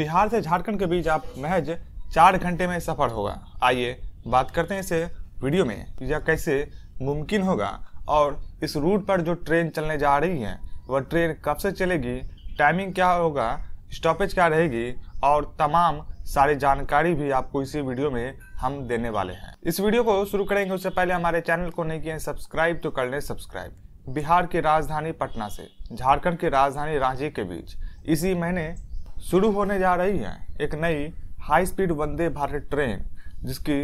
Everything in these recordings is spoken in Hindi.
बिहार से झारखंड के बीच आप महज चार घंटे में सफर होगा आइए बात करते हैं इसे वीडियो में यह कैसे मुमकिन होगा और इस रूट पर जो ट्रेन चलने जा रही है वह ट्रेन कब से चलेगी टाइमिंग क्या होगा स्टॉपेज क्या रहेगी और तमाम सारी जानकारी भी आपको इसी वीडियो में हम देने वाले हैं इस वीडियो को शुरू करेंगे उससे पहले हमारे चैनल को नहीं किए सब्सक्राइब तो कर लें सब्सक्राइब बिहार की राजधानी पटना से झारखंड की राजधानी रांची के बीच इसी महीने शुरू होने जा रही है एक नई high speed Vande Bharat train जिसकी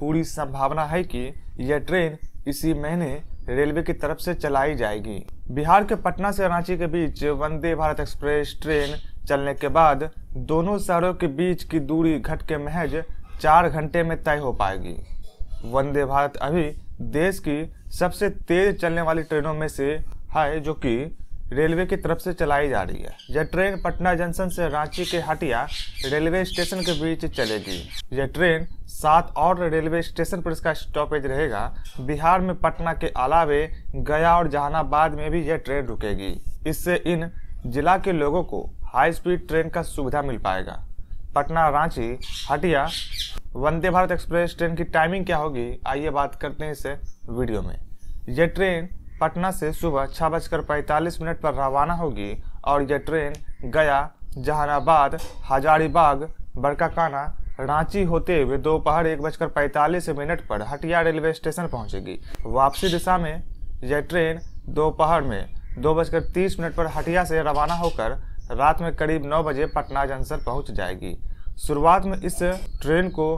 पूरी संभावना है कि यह ट्रेन इसी महीने रेलवे की तरफ से चलाई जाएगी बिहार के पटना से रांची के बीच वंदे भारत एक्सप्रेस ट्रेन चलने के बाद दोनों शहरों के बीच की दूरी घट के महज चार घंटे में तय हो पाएगी वंदे भारत अभी देश की सबसे तेज चलने वाली ट्रेनों में से है जो कि रेलवे की तरफ से चलाई जा रही है यह ट्रेन पटना जंक्शन से रांची के हटिया रेलवे स्टेशन के बीच चलेगी यह ट्रेन सात और रेलवे स्टेशन पर इसका स्टॉपेज रहेगा बिहार में पटना के अलावे गया और जहानाबाद में भी यह ट्रेन रुकेगी इससे इन जिला के लोगों को हाई स्पीड ट्रेन का सुविधा मिल पाएगा पटना रांची हटिया वंदे भारत एक्सप्रेस ट्रेन की टाइमिंग क्या होगी आइए बात करते हैं इसे वीडियो में यह ट्रेन पटना से सुबह छः बजकर पैंतालीस मिनट पर रवाना होगी और यह ट्रेन गया जहानाबाद हजारीबाग बड़काकाना रांची होते हुए दोपहर एक बजकर पैंतालीस मिनट पर हटिया रेलवे स्टेशन पहुंचेगी वापसी दिशा में यह ट्रेन दोपहर में दो बजकर तीस मिनट पर हटिया से रवाना होकर रात में करीब नौ बजे पटना जंक्शन पहुंच जाएगी शुरुआत में इस ट्रेन को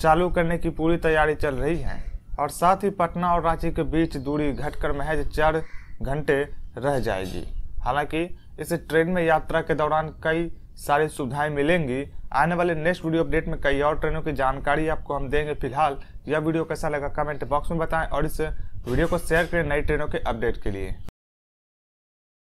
चालू करने की पूरी तैयारी चल रही है और साथ ही पटना और रांची के बीच दूरी घटकर महज चार घंटे रह जाएगी हालांकि इस ट्रेन में यात्रा के दौरान कई सारी सुविधाएं मिलेंगी आने वाले नेक्स्ट वीडियो अपडेट में कई और ट्रेनों की जानकारी आपको हम देंगे फिलहाल यह वीडियो कैसा लगा कमेंट बॉक्स में बताएं और इस वीडियो को शेयर करें नई ट्रेनों के अपडेट के लिए